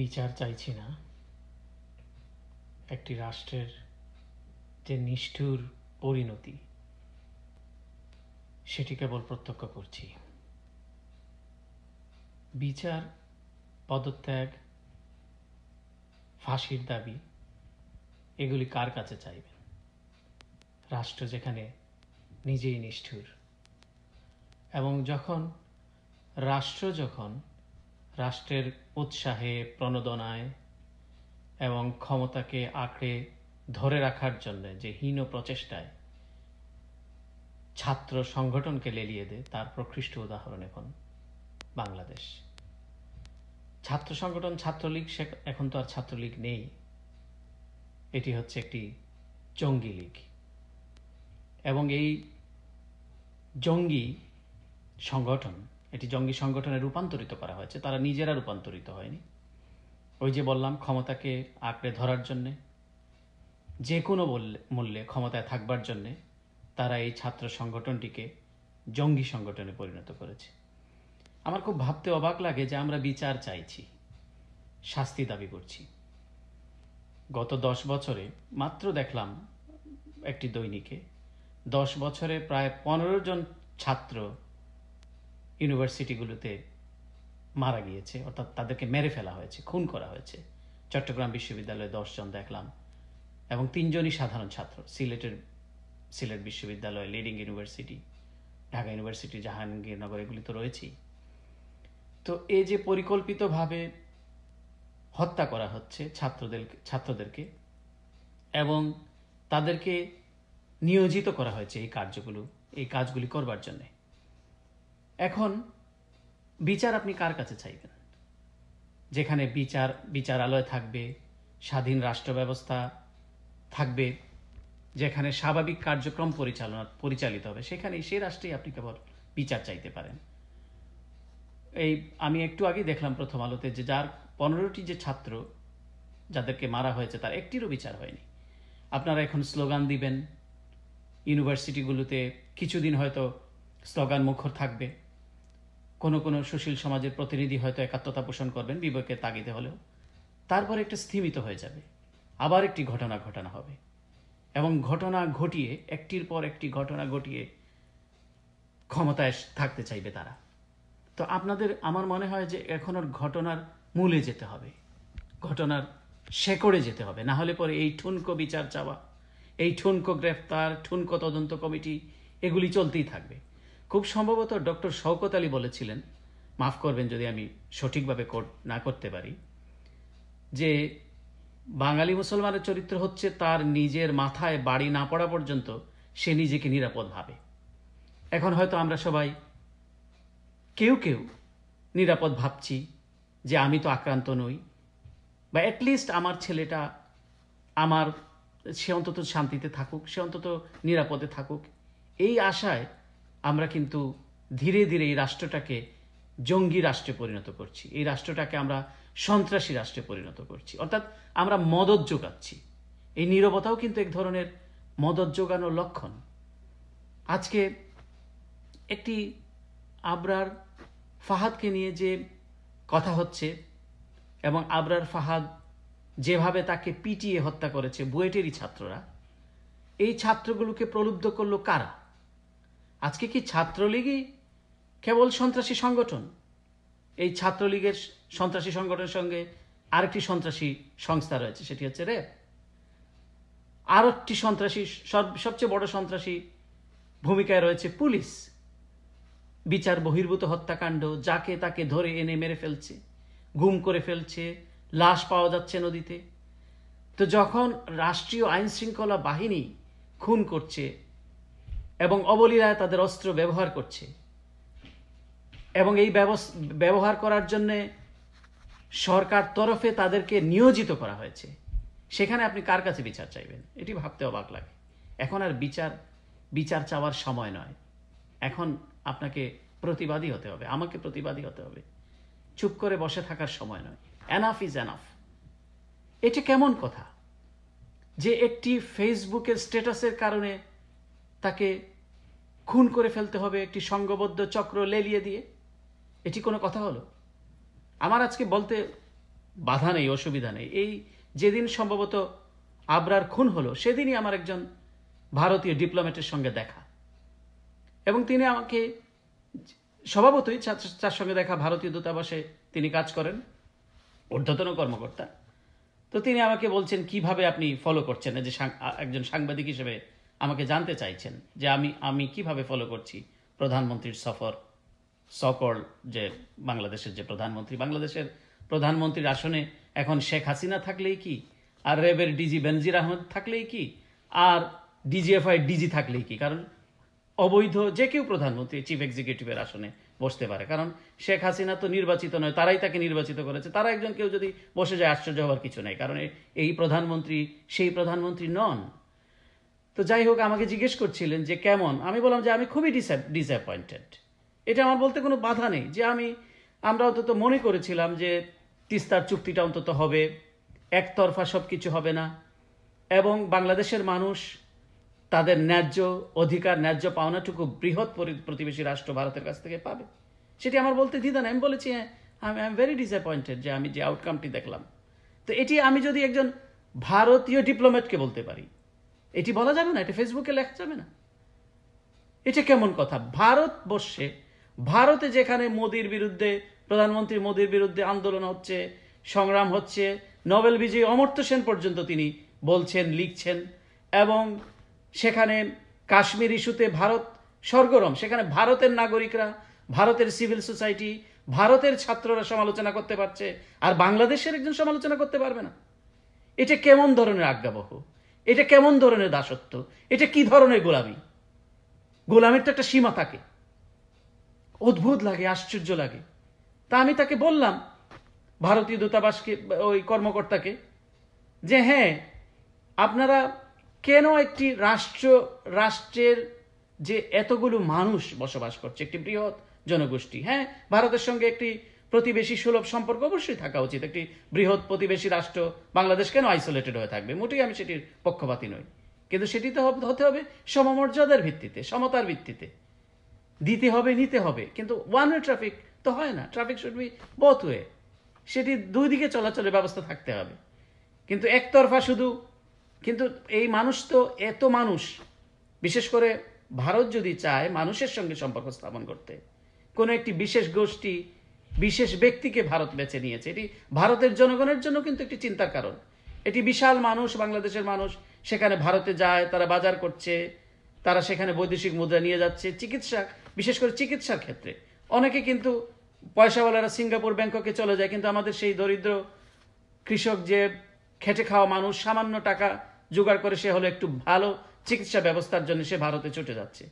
বিচার চাইছি না একটি রাষ্ট্রের যে নিষ্ঠুর পরিণতি সেটি কেবল প্রত্যক্ষ করছি বিচার পদত্যাগ ফাঁসির দাবি এগুলি কার কাছে চাইবে রাষ্ট্র যেখানে নিজেই নিষ্ঠুর এবং যখন রাষ্ট্র যখন রাষ্ট্রের উৎসাহে প্রণোদনায় এবং ক্ষমতাকে আঁকড়ে ধরে রাখার জন্য যে হীন প্রচেষ্টায় ছাত্র সংগঠনকে লেলিয়ে দেয় তার প্রকৃষ্ট উদাহরণ এখন বাংলাদেশ ছাত্র সংগঠন ছাত্রলীগ সে এখন তো আর ছাত্রলীগ নেই এটি হচ্ছে একটি জঙ্গি লীগ এবং এই জঙ্গি সংগঠন এটি জঙ্গি সংগঠনে রূপান্তরিত করা হয়েছে তারা নিজেরা রূপান্তরিত হয়নি ওই যে বললাম ক্ষমতাকে আঁকড়ে ধরার জন্যে যে কোনো মূল্যে ক্ষমতায় থাকবার জন্যে তারা এই ছাত্র সংগঠনটিকে জঙ্গি সংগঠনে পরিণত করেছে আমার খুব ভাবতে অবাক লাগে যে আমরা বিচার চাইছি শাস্তি দাবি করছি গত দশ বছরে মাত্র দেখলাম একটি দৈনিকে দশ বছরে প্রায় পনেরো জন ছাত্র ইউনিভার্সিটিগুলোতে মারা গিয়েছে অর্থাৎ তাদেরকে মেরে ফেলা হয়েছে খুন করা হয়েছে চট্টগ্রাম বিশ্ববিদ্যালয়ে দশজন দেখলাম এবং তিনজনই সাধারণ ছাত্র সিলেটের সিলেট বিশ্ববিদ্যালয় leading university Dhaka university Jahangirnagar এগুলি তো রয়েছেই তো এই যে পরিকল্পিতভাবে হত্যা করা হচ্ছে ছাত্রদের ছাত্রদেরকে এবং তাদেরকে নিয়োজিত করা হয়েছে এই কার্যগুলো এই কাজগুলি করবার জন্যে এখন বিচার আপনি কার কাছে চাইবেন যেখানে বিচার বিচারালয় থাকবে স্বাধীন রাষ্ট্র ব্যবস্থা থাকবে যেখানে স্বাভাবিক কার্যক্রম পরিচালনা পরিচালিত হবে সেখানে সেই রাষ্ট্রেই আপনি কেবল বিচার চাইতে পারেন এই আমি একটু আগে দেখলাম প্রথম আলোতে যে যার পনেরোটি যে ছাত্র যাদেরকে মারা হয়েছে তার একটিরও বিচার হয়নি আপনারা এখন স্লোগান দিবেন ইউনিভার্সিটিগুলোতে কিছুদিন হয়তো স্লোগান মুখর থাকবে কোনো কোনো সুশীল সমাজের প্রতিনিধি হয়তো একাত্মতা পোষণ করবেন বিবেকের তাগিদে হলেও তারপর একটা স্থিমিত হয়ে যাবে আবার একটি ঘটনা ঘটানো হবে এবং ঘটনা ঘটিয়ে একটির পর একটি ঘটনা ঘটিয়ে ক্ষমতায় থাকতে চাইবে তারা তো আপনাদের আমার মনে হয় যে এখনোর ঘটনার মূলে যেতে হবে ঘটনার শেকড়ে যেতে হবে না হলে পরে এই ঠুনকো বিচার চাওয়া এই ঠুনকো গ্রেফতার ঠুনকো তদন্ত কমিটি এগুলি চলতেই থাকবে খুব সম্ভবত ডক্টর শওকত আলী বলেছিলেন মাফ করবেন যদি আমি সঠিকভাবে না করতে পারি যে বাঙালি মুসলমানের চরিত্র হচ্ছে তার নিজের মাথায় বাড়ি না পড়া পর্যন্ত সে নিজেকে নিরাপদ ভাবে এখন হয়তো আমরা সবাই কেউ কেউ নিরাপদ ভাবছি যে আমি তো আক্রান্ত নই বা অ্যাটলিস্ট আমার ছেলেটা আমার সে অন্তত শান্তিতে থাকুক সে অন্তত নিরাপদে থাকুক এই আশায় আমরা কিন্তু ধীরে ধীরে এই রাষ্ট্রটাকে জঙ্গি রাষ্ট্রে পরিণত করছি এই রাষ্ট্রটাকে আমরা সন্ত্রাসী রাষ্ট্রে পরিণত করছি অর্থাৎ আমরা মদত যোগাচ্ছি এই নিরবতাও কিন্তু এক ধরনের মদত যোগানোর লক্ষণ আজকে একটি আবরার ফাহাদকে নিয়ে যে কথা হচ্ছে এবং আবরার ফাহাদ যেভাবে তাকে পিটিয়ে হত্যা করেছে বুয়েটেরই ছাত্ররা এই ছাত্রগুলোকে প্রলুব্ধ করলো কারা আজকে কি ছাত্রলীগই কেবল সন্ত্রাসী সংগঠন এই ছাত্রলীগের সন্ত্রাসী সংগঠনের সঙ্গে আরেকটি সন্ত্রাসী সংস্থা রয়েছে সেটি হচ্ছে রে আর একটি সন্ত্রাসী সবচেয়ে বড় সন্ত্রাসী ভূমিকায় রয়েছে পুলিশ বিচার বহির্ভূত হত্যাকাণ্ড যাকে তাকে ধরে এনে মেরে ফেলছে গুম করে ফেলছে লাশ পাওয়া যাচ্ছে নদীতে তো যখন রাষ্ট্রীয় আইন বাহিনী খুন করছে এবং অবলীলায় তাদের অস্ত্র ব্যবহার করছে এবং এই ব্যবহার করার জন্যে সরকার তরফে তাদেরকে নিয়োজিত করা হয়েছে সেখানে আপনি কার কাছে বিচার চাইবেন এটি ভাবতে অবাক লাগে এখন আর বিচার বিচার চাওয়ার সময় নয় এখন আপনাকে প্রতিবাদী হতে হবে আমাকে প্রতিবাদী হতে হবে চুপ করে বসে থাকার সময় নয় অ্যানাফ ইজ অ্যানাফ এটি কেমন কথা যে একটি ফেসবুকের স্ট্যাটাসের কারণে তাকে খুন করে ফেলতে হবে একটি সঙ্গবদ্ধ চক্র লেলিয়ে দিয়ে এটি কোনো কথা হলো আমার আজকে বলতে বাধা নেই অসুবিধা নেই এই যেদিন সম্ভবত আবরার খুন হলো সেদিনই আমার একজন ভারতীয় ডিপ্লোম্যাটের সঙ্গে দেখা এবং তিনি আমাকে স্বভাবতই তার সঙ্গে দেখা ভারতীয় দূতাবাসে তিনি কাজ করেন ঊর্ধ্বতন কর্মকর্তা তো তিনি আমাকে বলছেন কিভাবে আপনি ফলো করছেন যে একজন সাংবাদিক হিসেবে আমাকে জানতে চাইছেন যে আমি আমি কিভাবে ফলো করছি প্রধানমন্ত্রীর সফর সকল যে বাংলাদেশের যে প্রধানমন্ত্রী বাংলাদেশের প্রধানমন্ত্রীর আসনে এখন শেখ হাসিনা থাকলেই কি আর রেবের ডিজি বেনজির আহমেদ থাকলেই কি আর ডিজিএফআই ডিজি থাকলেই কি কারণ অবৈধ যে কেউ প্রধানমন্ত্রী চিফ এক্সিকিউটিভের আসনে বসতে পারে কারণ শেখ হাসিনা তো নির্বাচিত নয় তারাই তাকে নির্বাচিত করেছে তারা একজন কেউ যদি বসে যায় আশ্চর্য হওয়ার কিছু নেই কারণ এই প্রধানমন্ত্রী সেই প্রধানমন্ত্রী নন তো যাই হোক আমাকে জিজ্ঞেস করছিলেন যে কেমন আমি বললাম যে আমি খুবই ডিসঅ্যাপয়েন্টেড এটা আমার বলতে কোনো বাধা নেই যে আমি আমরা অন্তত মনে করেছিলাম যে তিস্তার চুক্তিটা অন্তত হবে একতরফা সব কিছু হবে না এবং বাংলাদেশের মানুষ তাদের ন্যায্য অধিকার ন্যায্য পাওনাটুকু বৃহৎ প্রতিবেশী রাষ্ট্র ভারতের কাছ থেকে পাবে সেটি আমার বলতে দিদা না আমি বলেছি হ্যাঁ আমি আই এম ভেরি ডিসঅ্যাপয়েন্টেড যে আমি যে আউটকামটি দেখলাম তো এটি আমি যদি একজন ভারতীয় ডিপ্লোম্যাটকে বলতে পারি এটি বলা যাবে না এটা ফেসবুকে লেখা যাবে না এটা কেমন কথা ভারতবর্ষে ভারতে যেখানে মোদির বিরুদ্ধে প্রধানমন্ত্রী মোদির বিরুদ্ধে আন্দোলন হচ্ছে সংগ্রাম হচ্ছে নোবেল বিজয়ী অমর্ত্য সেন পর্যন্ত তিনি বলছেন লিখছেন এবং সেখানে কাশ্মীর ইস্যুতে ভারত সরগরম সেখানে ভারতের নাগরিকরা ভারতের সিভিল সোসাইটি ভারতের ছাত্ররা সমালোচনা করতে পারছে আর বাংলাদেশের একজন সমালোচনা করতে পারবে না এটা কেমন ধরনের আজ্ঞাবহ এটা কেমন ধরনের দাসত্ব এটা কি ধরনের গোলামি গোলামের তো একটা সীমা থাকে অদ্ভুত লাগে আশ্চর্য লাগে তা আমি তাকে বললাম ভারতীয় দূতাবাসকে ওই কর্মকর্তাকে যে হ্যাঁ আপনারা কেন একটি রাষ্ট্র রাষ্ট্রের যে এতগুলো মানুষ বসবাস করছে একটি বৃহৎ জনগোষ্ঠী হ্যাঁ ভারতের সঙ্গে একটি প্রতিবেশী সুলভ সম্পর্ক অবশ্যই থাকা উচিত একটি বৃহৎ প্রতিবেশী রাষ্ট্র বাংলাদেশ কেন আইসোলেটেড হয়ে থাকবে মোটেই আমি সেটির পক্ষপাতী নই কিন্তু সেটি তো হতে হবে সমমর্যাদার ভিত্তিতে সমতার ভিত্তিতে দিতে হবে নিতে হবে কিন্তু ওয়ান ওয়ে ট্রাফিক তো হয় না traffic should be both way সেটি দুই দিকে চলাচলের ব্যবস্থা থাকতে হবে কিন্তু একতরফা শুধু কিন্তু এই মানুষ তো এত মানুষ বিশেষ করে ভারত যদি চায় মানুষের সঙ্গে সম্পর্ক স্থাপন করতে কোনো একটি বিশেষ গোষ্ঠী বিশেষ ব্যক্তিকে ভারত বেছে নিয়েছে এটি ভারতের জনগণের জন্য কিন্তু একটি চিন্তার কারণ এটি বিশাল মানুষ বাংলাদেশের মানুষ সেখানে ভারতে যায় তারা বাজার করছে তারা সেখানে বৈদেশিক মুদ্রা নিয়ে যাচ্ছে চিকিৎসা বিশেষ করে চিকিৎসার ক্ষেত্রে অনেকে কিন্তু পয়সাওয়ালারা সিঙ্গাপুর ব্যাংককে চলে যায় কিন্তু আমাদের সেই দরিদ্র কৃষক যে খেটে খাওয়া মানুষ সামান্য টাকা জোগাড় করে সে হলো একটু ভালো চিকিৎসা ব্যবস্থার জন্য সে ভারতে ছুটে যাচ্ছে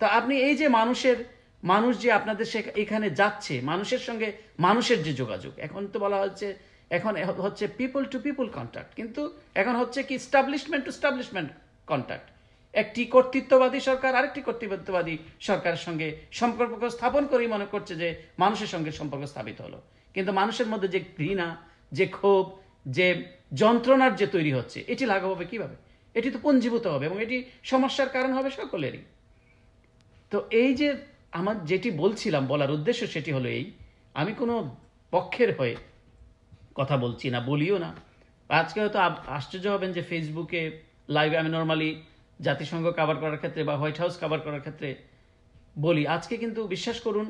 তা আপনি এই যে মানুষের মানুষ যে আপনাদের এখানে যাচ্ছে মানুষের সঙ্গে মানুষের যে যোগাযোগ এখন তো বলা হচ্ছে এখন হচ্ছে পিপল টু পিপল কন্ট্যাক্ট কিন্তু এখন হচ্ছে কি স্টাবলিশমেন্ট টু স্টাবলিশমেন্ট কন্ট্যাক্ট একটি কর্তৃত্ববাদী সরকার আরেকটি কর্তৃত্ববাদী সরকারের সঙ্গে সম্পর্ক স্থাপন করেই মনে করছে যে মানুষের সঙ্গে সম্পর্ক স্থাপিত হলো কিন্তু মানুষের মধ্যে যে ঘৃণা যে ক্ষোভ যে যন্ত্রণার যে তৈরি হচ্ছে এটি লাঘব হবে কীভাবে এটি তো পঞ্জীভূত হবে এবং এটি সমস্যার কারণ হবে সকলেরই তো এই যে আমার যেটি বলছিলাম বলার উদ্দেশ্য সেটি হলো এই আমি কোনো পক্ষের হয়ে কথা বলছি না বলিও না আজকে হয়তো আশ্চর্য হবেন যে ফেসবুকে লাইভে আমি নর্মালি জাতিসংঘ কাভার করার ক্ষেত্রে বা হোয়াইট হাউস কাভার করার ক্ষেত্রে বলি আজকে কিন্তু বিশ্বাস করুন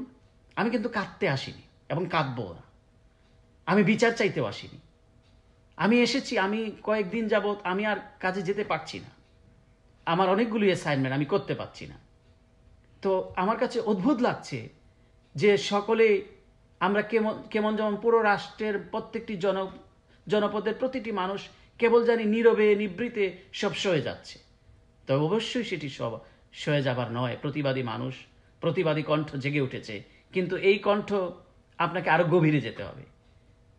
আমি কিন্তু কাঁদতে আসিনি এবং কাঁদবও না আমি বিচার চাইতেও আসিনি আমি এসেছি আমি কয়েকদিন যাবৎ আমি আর কাজে যেতে পারছি না আমার অনেকগুলি অ্যাসাইনমেন্ট আমি করতে পারছি না তো আমার কাছে অদ্ভুত লাগছে যে সকলে আমরা কেমন কেমন যেমন পুরো রাষ্ট্রের প্রত্যেকটি জন জনপদের প্রতিটি মানুষ কেবল জানি নীরবে নিবৃতে সব সয়ে যাচ্ছে তো অবশ্যই সেটি সব সয়ে যাবার নয় প্রতিবাদী মানুষ প্রতিবাদী কণ্ঠ জেগে উঠেছে কিন্তু এই কণ্ঠ আপনাকে আরও গভীরে যেতে হবে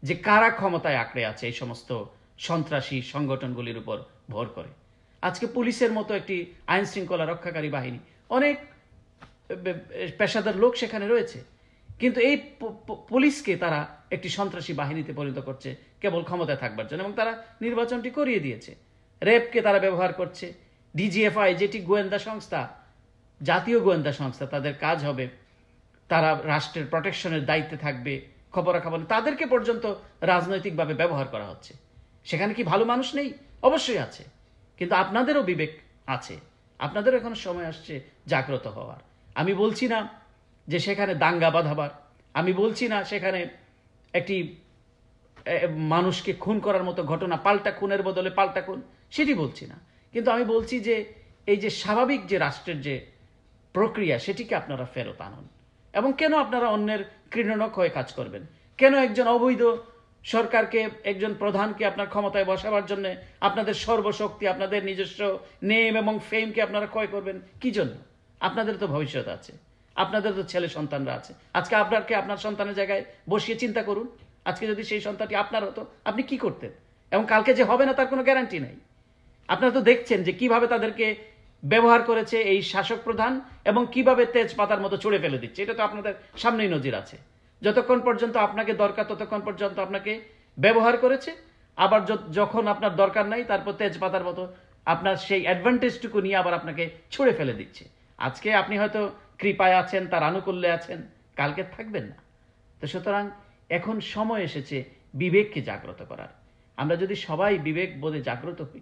যে কারা ক্ষমতায় আঁকড়ে আছে এই সমস্ত সন্ত্রাসী সংগঠনগুলির উপর ভর করে আজকে পুলিশের মতো একটি আইন শৃঙ্খলা রক্ষাকারী বাহিনী অনেক পেশাদার লোক সেখানে রয়েছে কিন্তু এই পুলিশকে তারা একটি সন্ত্রাসী বাহিনীতে পরিণত করছে কেবল ক্ষমতায় থাকবার জন্য এবং তারা নির্বাচনটি করিয়ে দিয়েছে র্যাবকে তারা ব্যবহার করছে ডিজিএফআই যেটি গোয়েন্দা সংস্থা জাতীয় গোয়েন্দা সংস্থা তাদের কাজ হবে তারা রাষ্ট্রের প্রোটেকশনের দায়িত্বে থাকবে খবর খবর তাদেরকে পর্যন্ত রাজনৈতিকভাবে ব্যবহার করা হচ্ছে সেখানে কি ভালো মানুষ নেই অবশ্যই আছে কিন্তু আপনাদেরও বিবেক আছে আপনাদের এখন সময় আসছে জাগ্রত হওয়ার আমি বলছি না যে সেখানে দাঙ্গা বাঁধাবার আমি বলছি না সেখানে একটি মানুষকে খুন করার মতো ঘটনা পাল্টা খুনের বদলে পাল্টা খুন সেটি বলছি না কিন্তু আমি বলছি যে এই যে স্বাভাবিক যে রাষ্ট্রের যে প্রক্রিয়া সেটিকে আপনারা ফেরত আনুন এবং কেন আপনারা অন্যের কৃণনক হয়ে কাজ করবেন কেন একজন অবৈধ সরকারকে একজন প্রধানকে আপনার ক্ষমতায় বসাবার জন্য আপনাদের সর্বশক্তি আপনাদের নিজস্ব নেম এবং ফেমকে আপনারা ক্ষয় করবেন কি জন্য আপনাদের তো ভবিষ্যৎ আছে আপনাদের তো ছেলে সন্তানরা আছে আজকে আপনারকে আপনার সন্তানের জায়গায় বসিয়ে চিন্তা করুন আজকে যদি সেই সন্তানটি আপনার হতো আপনি কি করতেন এবং কালকে যে হবে না তার কোনো গ্যারান্টি নাই আপনারা তো দেখছেন যে কিভাবে তাদেরকে ব্যবহার করেছে এই শাসক প্রধান এবং কিভাবে তেজপাতার মতো চড়ে ফেলে দিচ্ছে এটা তো আপনাদের সামনেই নজির আছে যতক্ষণ পর্যন্ত আপনাকে দরকার ততক্ষণ পর্যন্ত আপনাকে ব্যবহার করেছে আবার যখন আপনার দরকার নাই তারপর তেজপাতার মতো আপনার সেই অ্যাডভান্টেজটুকু নিয়ে আবার আপনাকে ছুঁড়ে ফেলে দিচ্ছে আজকে আপনি হয়তো কৃপায় আছেন তার আনুকূল্যে আছেন কালকে থাকবেন না তো সুতরাং এখন সময় এসেছে বিবেককে জাগ্রত করার আমরা যদি সবাই বিবেক বোধে জাগ্রত হই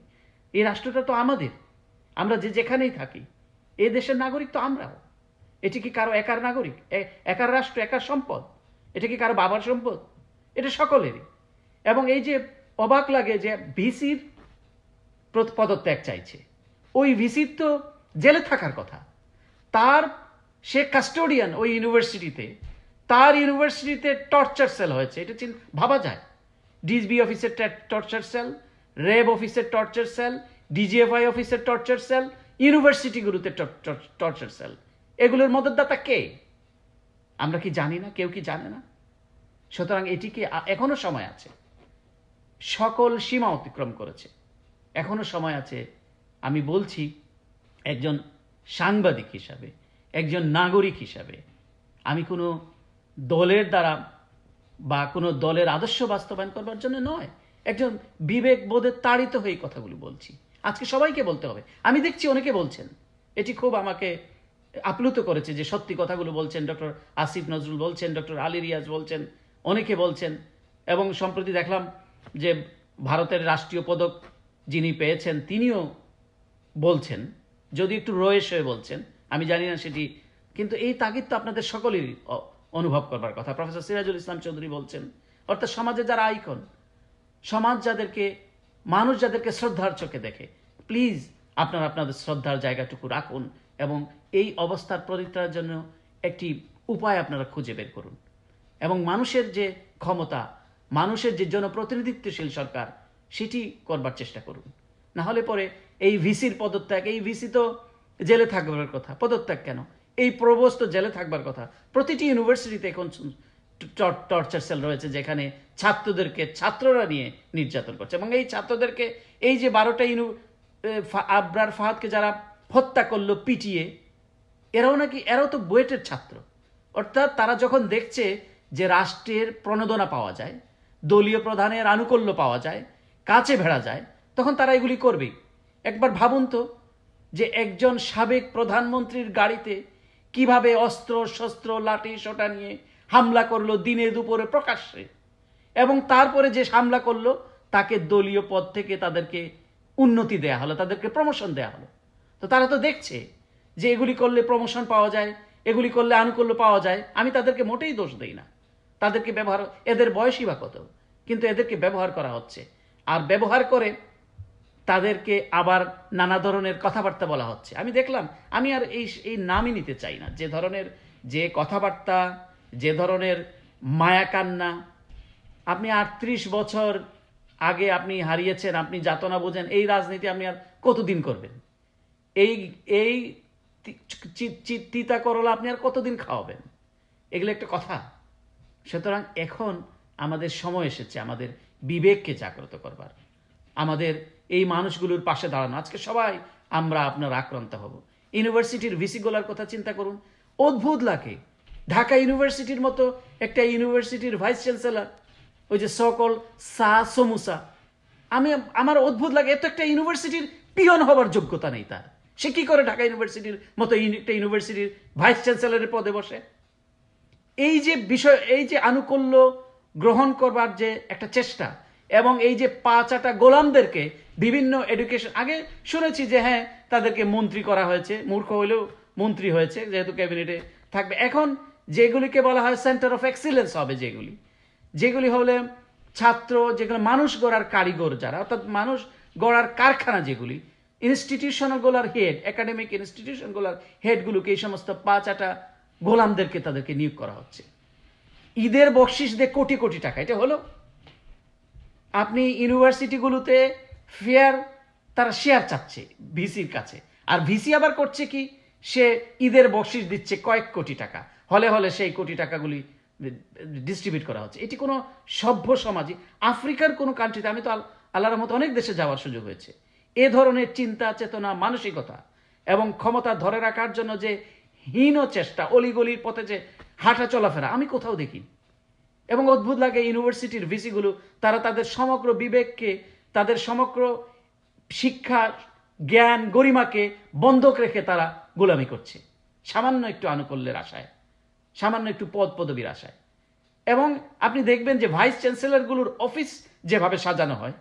এই রাষ্ট্রটা তো আমাদের আমরা যে যেখানেই থাকি এই দেশের নাগরিক তো আমরাও এটি কি কারো একার নাগরিক একার রাষ্ট্র একার সম্পদ এটা কি কারো বাবার সম্পদ এটা সকলেরই এবং এই যে অবাক লাগে যে ভিসির পদত্যাগ চাইছে ওই ভিসির তো জেলে থাকার কথা তার সে কাস্টোডিয়ান ওই ইউনিভার্সিটিতে তার ইউনিভার্সিটিতে টর্চার সেল হয়েছে এটা ভাবা যায় ডিজবি অফিসের টর্চার সেল রেব অফিসের টর্চার সেল ডিজিএফআই অফিসের টর্চার সেল ইউনিভার্সিটিগুলোতে টর্চার সেল এগুলোর মদতদাতা কে আমরা কি জানি না কেউ কি জানে না সুতরাং এটিকে এখনো সময় আছে সকল সীমা অতিক্রম করেছে এখনো সময় আছে আমি বলছি একজন সাংবাদিক হিসাবে একজন নাগরিক হিসাবে আমি কোনো দলের দ্বারা বা কোনো দলের আদর্শ বাস্তবায়ন করবার জন্য নয় একজন বিবেক বোধে তাড়িত হয়ে কথাগুলো বলছি আজকে সবাইকে বলতে হবে আমি দেখছি অনেকে বলছেন এটি খুব আমাকে আপ্লুত করেছে যে সত্যি কথাগুলো বলছেন ডক্টর আসিফ নজরুল বলছেন ডক্টর আলী রিয়াজ বলছেন অনেকে বলছেন এবং সম্প্রতি দেখলাম যে ভারতের রাষ্ট্রীয় পদক যিনি পেয়েছেন তিনিও বলছেন যদি একটু রয়েস হয়ে বলছেন আমি জানি না সেটি কিন্তু এই তাগিদ তো আপনাদের সকলেরই অনুভব করবার কথা প্রফেসর সিরাজুল ইসলাম চৌধুরী বলছেন অর্থাৎ সমাজে যারা আইকন সমাজ যাদেরকে মানুষ যাদেরকে শ্রদ্ধার চোখে দেখে প্লিজ আপনারা আপনাদের শ্রদ্ধার জায়গাটুকু রাখুন এবং এই অবস্থার পরিত্রার জন্য একটি উপায় আপনারা খুঁজে বের করুন এবং মানুষের যে ক্ষমতা মানুষের যে জনপ্রতিনিধিত্বশীল সরকার সেটি করবার চেষ্টা করুন না হলে পরে এই ভিসির পদত্যাগ এই ভিসি তো জেলে থাকবার কথা পদত্যাগ কেন এই প্রবোস তো জেলে থাকবার কথা প্রতিটি ইউনিভার্সিটিতে এখন টর্চার সেল রয়েছে যেখানে ছাত্রদেরকে ছাত্ররা নিয়ে নির্যাতন করছে এবং এই ছাত্রদেরকে এই যে বারোটা ইউনি আবরার ফাহাদকে যারা হত্যা করলো পিটিয়ে এরাও নাকি এরাও তো বুয়েটের ছাত্র অর্থাৎ তারা যখন দেখছে যে রাষ্ট্রের প্রণোদনা পাওয়া যায় দলীয় প্রধানের আনুকূল্য পাওয়া যায় কাছে ভেড়া যায় তখন তারা এগুলি করবেই একবার ভাবুন তো যে একজন সাবেক প্রধানমন্ত্রীর গাড়িতে কিভাবে অস্ত্র শস্ত্র লাঠি সোটা নিয়ে হামলা করলো দিনে দুপুরে প্রকাশ্যে এবং তারপরে যে হামলা করলো তাকে দলীয় পদ থেকে তাদেরকে উন্নতি দেয়া হলো তাদেরকে প্রমোশন দেয়া হলো তো তারা তো দেখছে যে এগুলি করলে প্রমোশন পাওয়া যায় এগুলি করলে আনুকূল্য পাওয়া যায় আমি তাদেরকে মোটেই দোষ দিই না তাদেরকে ব্যবহার এদের বয়সই বা কত কিন্তু এদেরকে ব্যবহার করা হচ্ছে আর ব্যবহার করে তাদেরকে আবার নানা ধরনের কথাবার্তা বলা হচ্ছে আমি দেখলাম আমি আর এই এই নামই নিতে চাই না যে ধরনের যে কথাবার্তা যে ধরনের মায়াকান্না আপনি আটত্রিশ বছর আগে আপনি হারিয়েছেন আপনি যাতনা বোঝেন এই রাজনীতি আপনি আর কতদিন করবেন এই এই চিত্তিতা করলা আপনি আর কতদিন খাওয়াবেন এগুলো একটা কথা সুতরাং এখন আমাদের সময় এসেছে আমাদের বিবেককে জাগ্রত করবার আমাদের এই মানুষগুলোর পাশে দাঁড়ানো আজকে সবাই আমরা আপনার আক্রান্ত হব ইউনিভার্সিটির ভিসিগুলার কথা চিন্তা করুন অদ্ভুত লাগে ঢাকা ইউনিভার্সিটির মতো একটা ইউনিভার্সিটির ভাইস চ্যান্সেলার ওই যে সকল সা সমুসা আমি আমার অদ্ভুত লাগে এত একটা ইউনিভার্সিটির পিয়ন হবার যোগ্যতা নেই তার সে কি করে ঢাকা ইউনিভার্সিটির মতো একটা ইউনিভার্সিটির ভাইস চ্যান্সেলারের পদে বসে এই যে বিষয় এই যে আনুকূল্য গ্রহণ করবার যে একটা চেষ্টা এবং এই যে পাঁচাটা গোলামদেরকে বিভিন্ন এডুকেশন আগে শুনেছি যে হ্যাঁ তাদেরকে মন্ত্রী করা হয়েছে মূর্খ হলেও মন্ত্রী হয়েছে যেহেতু ক্যাবিনেটে থাকবে এখন যেগুলিকে বলা হয় সেন্টার অফ এক্সিলেন্স হবে যেগুলি যেগুলি হলে ছাত্র যেগুলো মানুষ গড়ার কারিগর যারা অর্থাৎ মানুষ গড়ার কারখানা যেগুলি ইনস্টিটিউশনগুলোর হেড একাডেমিক ইনস্টিটিউশনগুলোর হেডগুলোকে এই সমস্ত পাঁচাটা গোলামদেরকে তাদেরকে নিয়োগ করা হচ্ছে ঈদের বকশিস দিয়ে কোটি কোটি টাকা এটা হলো আপনি ইউনিভার্সিটিগুলোতে ফেয়ার তারা শেয়ার চাচ্ছে ভিসির কাছে আর ভিসি আবার করছে কি সে ঈদের বকশিস দিচ্ছে কয়েক কোটি টাকা হলে হলে সেই কোটি টাকাগুলি ডিস্ট্রিবিউট করা হচ্ছে এটি কোনো সভ্য সমাজে আফ্রিকার কোনো কান্ট্রিতে আমি তো আল্লাহ রহমত অনেক দেশে যাওয়ার সুযোগ হয়েছে এ ধরনের চিন্তা চেতনা মানসিকতা এবং ক্ষমতা ধরে রাখার জন্য যে হীন চেষ্টা অলিগলির পথে যে হাঁটা চলাফেরা আমি কোথাও দেখিনি এবং অদ্ভুত লাগে ইউনিভার্সিটির ভিসিগুলো তারা তাদের সমগ্র বিবেককে তাদের সমগ্র শিক্ষার জ্ঞান গরিমাকে বন্ধক রেখে তারা গোলামি করছে সামান্য একটু আনুকল্যের আশায় সামান্য একটু পদ পদবীর আশায় এবং আপনি দেখবেন যে ভাইস চ্যান্সেলরগুলোর অফিস যেভাবে সাজানো হয়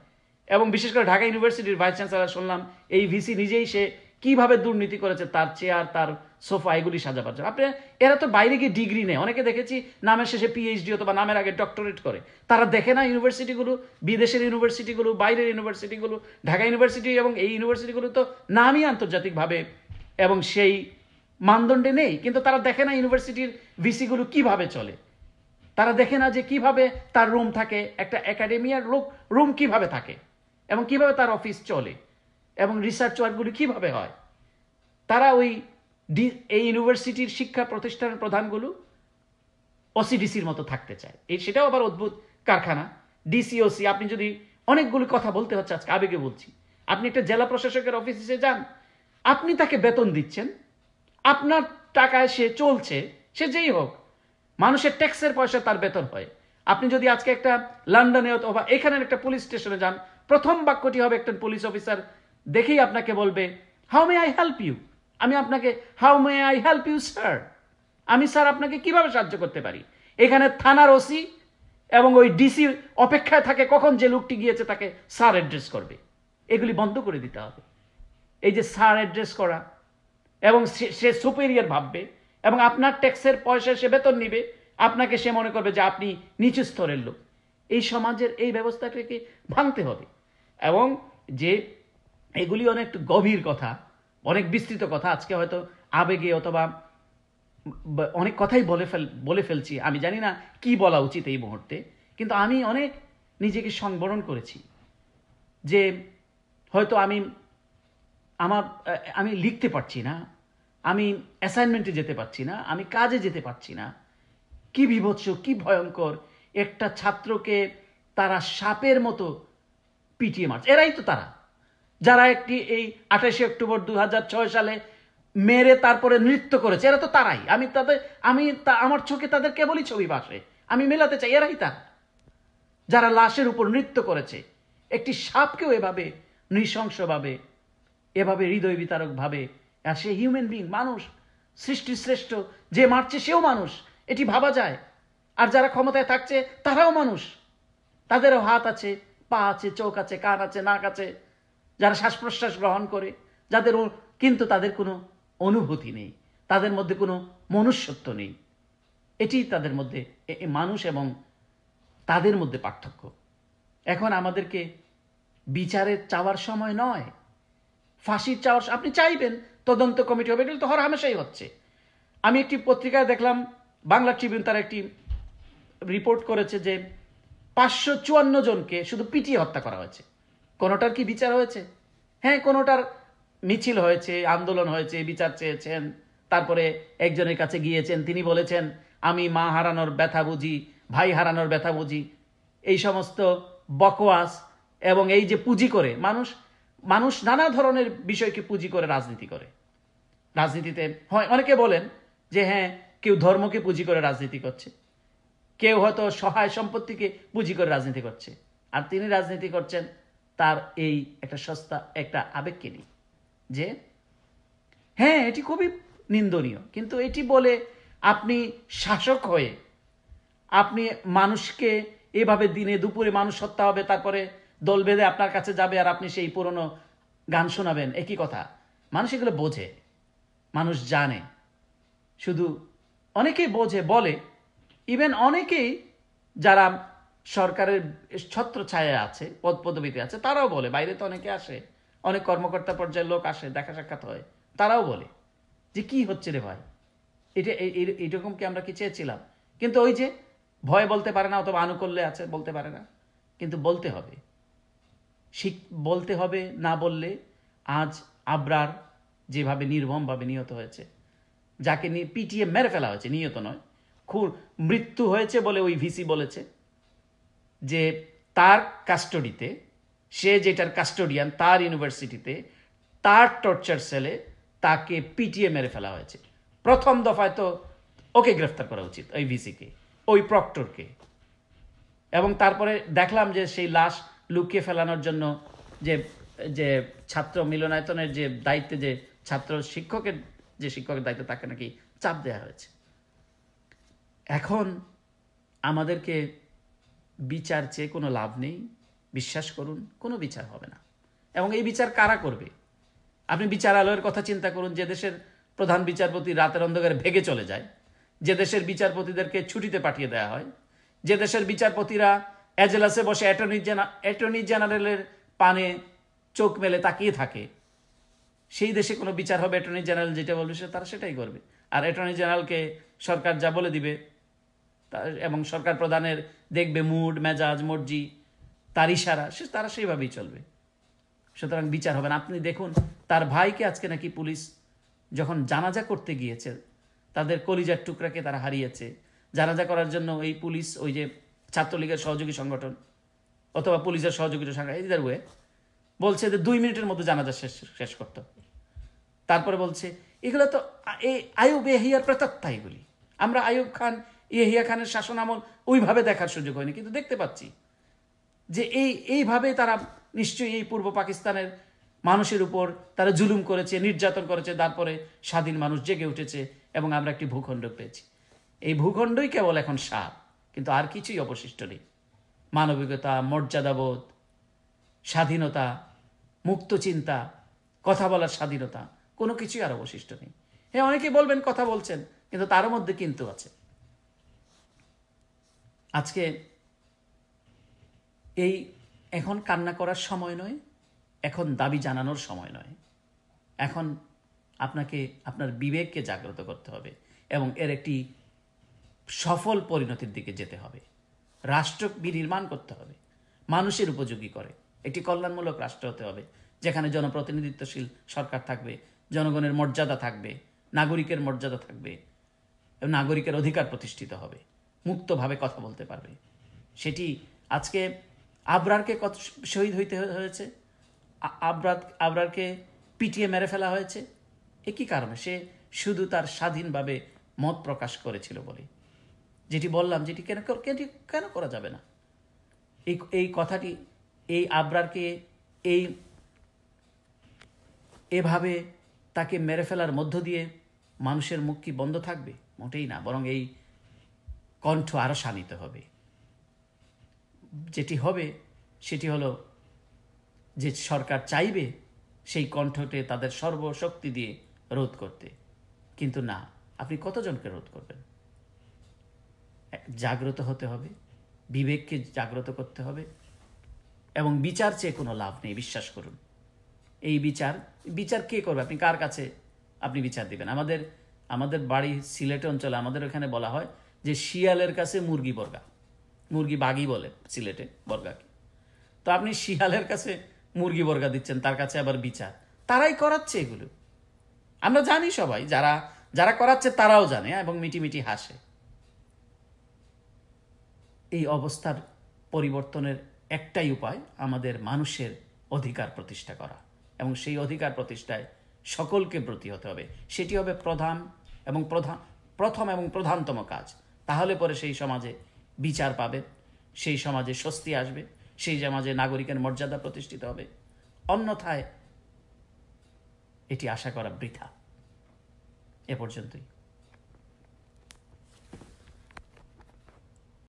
এবং বিশেষ করে ঢাকা ইউনিভার্সিটির ভাইস চ্যান্সেলর শুনলাম এই ভিসি নিজেই সে কিভাবে দুর্নীতি করেছে তার চেয়ার তার সোফা এগুলি সাজাবার জন্য আপনি এরা তো বাইরে গিয়ে ডিগ্রি নেয় অনেকে দেখেছি নামের শেষে পিএইচডি অথবা নামের আগে ডক্টরেট করে তারা দেখে না ইউনিভার্সিটিগুলো বিদেশের ইউনিভার্সিটিগুলো বাইরের ইউনিভার্সিটিগুলো ঢাকা ইউনিভার্সিটি এবং এই ইউনিভার্সিটিগুলো তো নামই আন্তর্জাতিকভাবে এবং সেই মানদণ্ডে নেই কিন্তু তারা দেখে না ইউনিভার্সিটির ভিসিগুলো কিভাবে চলে তারা দেখে না যে কিভাবে তার রুম থাকে একটা একাডেমিয়ার লোক রুম কিভাবে থাকে এবং কিভাবে তার অফিস চলে এবং রিসার্চ ওয়ার্কগুলি কীভাবে হয় তারা ওই ডি এই ইউনিভার্সিটির শিক্ষা প্রতিষ্ঠানের প্রধানগুলো ওসিডিসির মতো থাকতে চায় এই সেটাও আবার অদ্ভুত কারখানা ডিসিওসি আপনি যদি অনেকগুলি কথা বলতে হচ্ছে আজকে আবেগে বলছি আপনি একটা জেলা প্রশাসকের অফিসে যান আপনি তাকে বেতন দিচ্ছেন আপনার টাকায় সে চলছে সে যেই হোক মানুষের ট্যাক্সের পয়সা তার বেতন হয় আপনি যদি আজকে একটা লন্ডনে অথবা এখানের একটা পুলিশ স্টেশনে যান প্রথম বাক্যটি হবে একটা পুলিশ অফিসার দেখেই আপনাকে বলবে how may I help you আমি আপনাকে how may I help you sir আমি স্যার আপনাকে কিভাবে সাহায্য করতে পারি এখানে থানার ওসি এবং ওই ডিসি অপেক্ষায় থাকে কখন যে লোকটি গিয়েছে তাকে স্যার অ্যাড্রেস করবে এগুলি বন্ধ করে দিতে হবে এই যে স্যার অ্যাড্রেস করা এবং সে সুপেরিয়ার ভাববে এবং আপনার ট্যাক্সের পয়সা সে বেতন নিবে আপনাকে সে মনে করবে যে আপনি নিচু স্তরের লোক এই সমাজের এই ব্যবস্থাটাকে ভাঙতে হবে এবং যে এগুলি অনেক গভীর কথা অনেক বিস্তৃত কথা আজকে হয়তো আবেগে অথবা অনেক কথাই বলে ফেল বলে ফেলছি আমি জানি না কি বলা উচিত এই মুহূর্তে কিন্তু আমি অনেক নিজেকে সংবরণ করেছি যে হয়তো আমি আমার আমি লিখতে পারছি না আমি অ্যাসাইনমেন্টে যেতে পারছি না আমি কাজে যেতে পারছি না কি বিভৎস কি ভয়ঙ্কর একটা ছাত্রকে তারা সাপের মতো পিটিয়ে মারছে এরাই তো তারা যারা একটি এই আঠাশে অক্টোবর দু সালে মেরে তারপরে নৃত্য করেছে এরা তো তারাই আমি তাদের আমি আমার চোখে তাদের কেবলই ছবি বাসে আমি মেলাতে চাই এরাই তা যারা লাশের উপর নৃত্য করেছে একটি সাপকেও এভাবে নৃশংসভাবে এভাবে হৃদয় বিতারকভাবে আর সে হিউম্যান বিং মানুষ সৃষ্টি শ্রেষ্ঠ যে মারছে সেও মানুষ এটি ভাবা যায় আর যারা ক্ষমতায় থাকছে তারাও মানুষ তাদেরও হাত আছে পা আছে চোখ আছে কান আছে নাক আছে যারা শ্বাস প্রশ্বাস গ্রহণ করে যাদের কিন্তু তাদের কোনো অনুভূতি নেই তাদের মধ্যে কোনো মনুষ্যত্ব নেই এটি তাদের মধ্যে মানুষ এবং তাদের মধ্যে পার্থক্য এখন আমাদেরকে বিচারের চাওয়ার সময় নয় ফাঁসির চাওয়ার আপনি চাইবেন তদন্ত কমিটি হবে এগুলো তো হর হামেশাই হচ্ছে আমি একটি পত্রিকায় দেখলাম বাংলা ট্রিবিউন তারা একটি রিপোর্ট করেছে যে পাঁচশো জনকে শুধু পিটিয়ে হত্যা করা হয়েছে কোনোটার কি বিচার হয়েছে হ্যাঁ কোনোটার মিছিল হয়েছে আন্দোলন হয়েছে বিচার চেয়েছেন তারপরে একজনের কাছে গিয়েছেন তিনি বলেছেন আমি মা হারানোর ব্যথা বুঝি ভাই হারানোর ব্যথা বুঝি এই সমস্ত বকওয়াস এবং এই যে পুঁজি করে মানুষ মানুষ নানা ধরনের বিষয়কে পুঁজি করে রাজনীতি করে রাজনীতিতে হয় অনেকে বলেন যে হ্যাঁ কেউ ধর্মকে পুঁজি করে রাজনীতি করছে কেউ হয়তো সহায় সম্পত্তিকে পুঁজি করে রাজনীতি করছে আর তিনি রাজনীতি করছেন তার এই একটা সস্তা একটা আবেগকে নিয়ে যে হ্যাঁ এটি খুবই নিন্দনীয় কিন্তু এটি বলে আপনি শাসক হয়ে আপনি মানুষকে এভাবে দিনে দুপুরে মানুষ হত্যা হবে তারপরে দল বেঁধে আপনার কাছে যাবে আর আপনি সেই পুরনো গান শোনাবেন একই কথা মানুষ এগুলো বোঝে মানুষ জানে শুধু অনেকেই বোঝে বলে ইভেন অনেকেই যারা সরকারের ছত্র ছায়া আছে পদ পদবিতে আছে তারাও বলে বাইরে তো অনেকে আসে অনেক কর্মকর্তা পর্যায়ের লোক আসে দেখা সাক্ষাৎ হয় তারাও বলে যে কি হচ্ছে রে ভাই এটা এইরকম কি আমরা কি চেয়েছিলাম কিন্তু ওই যে ভয় বলতে পারে না অথবা আনুকল্যে আছে বলতে পারে না কিন্তু বলতে হবে শিখ বলতে হবে না বললে আজ আবরার যেভাবে নির্মমভাবে নিহত হয়েছে যাকে নিয়ে পিটিএ মেরে ফেলা হয়েছে নিহত নয় খুর মৃত্যু হয়েছে বলে ওই ভিসি বলেছে যে তার কাস্টডিতে সে যেটার কাস্টোডিয়ান তার ইউনিভার্সিটিতে তার টর্চার সেলে তাকে পিটিএ মেরে ফেলা হয়েছে প্রথম দফায় তো ওকে গ্রেফতার করা উচিত ওই ভিসিকে ওই প্রক্টরকে এবং তারপরে দেখলাম যে সেই লাশ লুকিয়ে ফেলানোর জন্য যে যে ছাত্র মিলনায়তনের যে দায়িত্বে যে ছাত্র শিক্ষকের যে শিক্ষকের দায়িত্ব তাকে নাকি চাপ দেওয়া হয়েছে এখন আমাদেরকে বিচার চেয়ে কোনো লাভ নেই বিশ্বাস করুন কোনো বিচার হবে না এবং এই বিচার কারা করবে আপনি বিচারালয়ের কথা চিন্তা করুন যে দেশের প্রধান বিচারপতি রাতের অন্ধকারে ভেগে চলে যায় যে দেশের বিচারপতিদেরকে ছুটিতে পাঠিয়ে দেওয়া হয় যে দেশের বিচারপতিরা এজলাসে বসে অ্যাটর্নি অ্যাটর্নি জেনারেলের পানে চোখ মেলে তাকিয়ে থাকে সেই দেশে কোনো বিচার হবে অ্যাটর্নি জেনারেল যেটা বলবে সে তারা সেটাই করবে আর অ্যাটর্নি জেনারেলকে সরকার যা বলে দিবে এবং সরকার প্রধানের দেখবে মুড মেজাজ মর্জি তার ইশারা সে তারা সেইভাবেই চলবে সুতরাং বিচার হবে না আপনি দেখুন তার ভাইকে আজকে নাকি পুলিশ যখন জানাজা করতে গিয়েছে তাদের কলিজার টুকরাকে তারা হারিয়েছে জানাজা করার জন্য এই পুলিশ ওই যে ছাত্রলীগের সহযোগী সংগঠন অথবা পুলিশের সহযোগী সংগঠন ইদার ওয়ে বলছে যে দুই মিনিটের মধ্যে জানাজা শেষ শেষ করতো তারপরে বলছে এগুলো তো এই আয়ুব এহিয়ার প্রেতাত্মা এগুলি আমরা আয়ুব খান ইহিয়া খানের শাসন আমল ওইভাবে দেখার সুযোগ হয়নি কিন্তু দেখতে পাচ্ছি যে এই এইভাবে তারা নিশ্চয়ই এই পূর্ব পাকিস্তানের মানুষের উপর তারা জুলুম করেছে নির্যাতন করেছে তারপরে স্বাধীন মানুষ জেগে উঠেছে এবং আমরা একটি ভূখণ্ড পেয়েছি এই ভূখণ্ডই কেবল এখন সাপ কিন্তু আর কিছুই অবশিষ্ট নেই মানবিকতা মর্যাদাবোধ স্বাধীনতা মুক্ত চিন্তা কথা বলার স্বাধীনতা কোনো কিছুই আর অবশিষ্ট নেই হ্যাঁ অনেকেই বলবেন কথা বলছেন কিন্তু তার মধ্যে কিন্তু আছে আজকে এই এখন কান্না করার সময় নয় এখন দাবি জানানোর সময় নয় এখন আপনাকে আপনার বিবেককে জাগ্রত করতে হবে এবং এর একটি সফল পরিণতির দিকে যেতে হবে রাষ্ট্র বিনির্মাণ করতে হবে মানুষের উপযোগী করে একটি কল্যাণমূলক রাষ্ট্র হতে হবে যেখানে জনপ্রতিনিধিত্বশীল সরকার থাকবে জনগণের মর্যাদা থাকবে নাগরিকের মর্যাদা থাকবে এবং নাগরিকের অধিকার প্রতিষ্ঠিত হবে মুক্তভাবে কথা বলতে পারবে সেটি আজকে আবরারকে কত শহীদ হইতে হয়েছে আবরাত আবরারকে পিটিয়ে মেরে ফেলা হয়েছে কী কারণে সে শুধু তার স্বাধীনভাবে মত প্রকাশ করেছিল বলে যেটি বললাম যেটি কেন কেন করা যাবে না এই এই কথাটি এই আবরারকে এই এভাবে তাকে মেরে ফেলার মধ্য দিয়ে মানুষের মুখ কি বন্ধ থাকবে মোটেই না বরং এই কণ্ঠ আরও শানিত হবে যেটি হবে সেটি হলো যে সরকার চাইবে সেই কণ্ঠটে তাদের সর্বশক্তি দিয়ে রোধ করতে কিন্তু না আপনি কতজনকে রোধ করবেন জাগ্রত হতে হবে বিবেককে জাগ্রত করতে হবে এবং বিচার চেয়ে কোনো লাভ নেই বিশ্বাস করুন এই বিচার বিচার কে করবে আপনি কার কাছে আপনি বিচার দিবেন আমাদের আমাদের বাড়ি সিলেট অঞ্চলে আমাদের ওখানে বলা হয় যে শিয়ালের কাছে মুরগি বর্গা মুরগি বাঘি বলে সিলেটে বর্গাকে তো আপনি শিয়ালের কাছে মুরগি বর্গা দিচ্ছেন তার কাছে আবার বিচার তারাই করাচ্ছে এগুলো আমরা জানি সবাই যারা যারা করাচ্ছে তারাও জানে এবং মিটি মিটি হাসে এই অবস্থার পরিবর্তনের একটাই উপায় আমাদের মানুষের অধিকার প্রতিষ্ঠা করা এবং সেই অধিকার প্রতিষ্ঠায় সকলকে ব্রতী হতে হবে সেটি হবে প্রধান এবং প্রধান প্রথম এবং প্রধানতম কাজ তাহলে পরে সেই সমাজে বিচার পাবে সেই সমাজে স্বস্তি আসবে সেই সমাজে নাগরিকের মর্যাদা প্রতিষ্ঠিত হবে অন্যথায় এটি আশা করা বৃথা এ পর্যন্তই